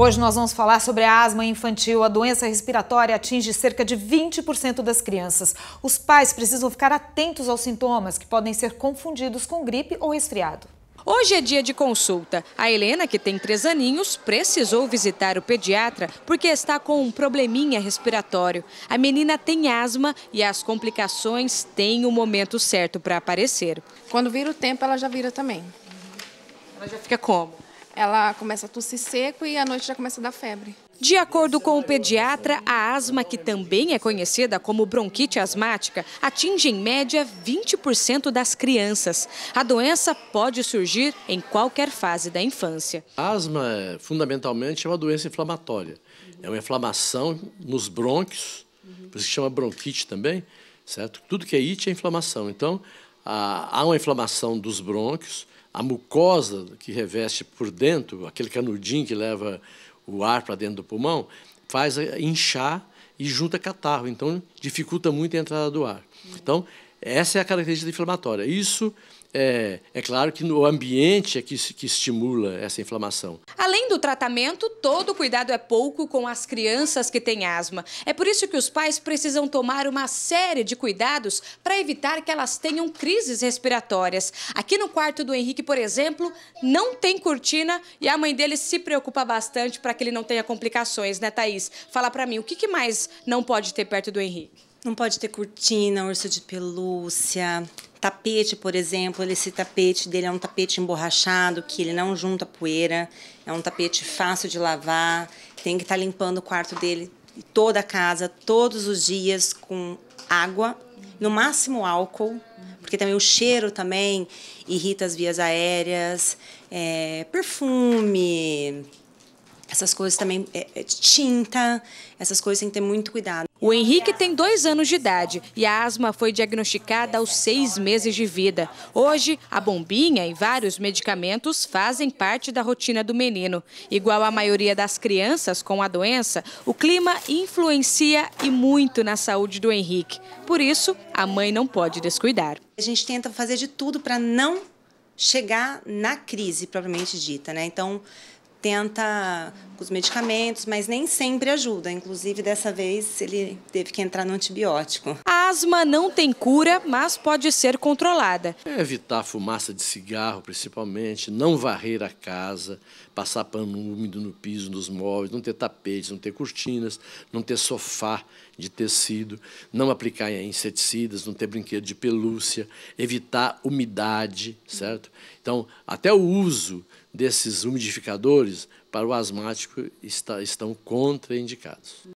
Hoje nós vamos falar sobre a asma infantil. A doença respiratória atinge cerca de 20% das crianças. Os pais precisam ficar atentos aos sintomas, que podem ser confundidos com gripe ou resfriado. Hoje é dia de consulta. A Helena, que tem três aninhos, precisou visitar o pediatra porque está com um probleminha respiratório. A menina tem asma e as complicações têm o momento certo para aparecer. Quando vira o tempo, ela já vira também. Ela já fica como? ela começa a tossir seco e à noite já começa a dar febre. De acordo com o pediatra, a asma, que também é conhecida como bronquite asmática, atinge em média 20% das crianças. A doença pode surgir em qualquer fase da infância. A asma, fundamentalmente, é uma doença inflamatória. É uma inflamação nos brônquios, por isso que chama bronquite também, certo? Tudo que é it é inflamação. Então, há uma inflamação dos brônquios, a mucosa que reveste por dentro, aquele canudinho que leva o ar para dentro do pulmão, faz inchar e junta catarro. Então, dificulta muito a entrada do ar. Então, essa é a característica inflamatória. Isso é, é, claro que no ambiente é que, que estimula essa inflamação. Além do tratamento, todo cuidado é pouco com as crianças que têm asma. É por isso que os pais precisam tomar uma série de cuidados para evitar que elas tenham crises respiratórias. Aqui no quarto do Henrique, por exemplo, não tem cortina e a mãe dele se preocupa bastante para que ele não tenha complicações, né, Thaís? Fala para mim, o que, que mais não pode ter perto do Henrique? Não pode ter cortina, urso de pelúcia, Tapete, por exemplo, esse tapete dele é um tapete emborrachado, que ele não junta poeira, é um tapete fácil de lavar, tem que estar tá limpando o quarto dele, toda a casa, todos os dias com água, no máximo álcool, porque também o cheiro também irrita as vias aéreas, é, perfume, essas coisas também, é, é tinta, essas coisas tem que ter muito cuidado. O Henrique tem dois anos de idade e a asma foi diagnosticada aos seis meses de vida. Hoje, a bombinha e vários medicamentos fazem parte da rotina do menino. Igual a maioria das crianças com a doença, o clima influencia e muito na saúde do Henrique. Por isso, a mãe não pode descuidar. A gente tenta fazer de tudo para não chegar na crise propriamente dita, né? Então, tenta com os medicamentos, mas nem sempre ajuda. Inclusive, dessa vez, ele teve que entrar no antibiótico. A asma não tem cura, mas pode ser controlada. É evitar fumaça de cigarro, principalmente, não varrer a casa, passar pano úmido no piso, nos móveis, não ter tapetes, não ter cortinas, não ter sofá de tecido, não aplicar inseticidas, não ter brinquedo de pelúcia, evitar umidade, certo? Então, até o uso desses umidificadores para o asmático está, estão contraindicados.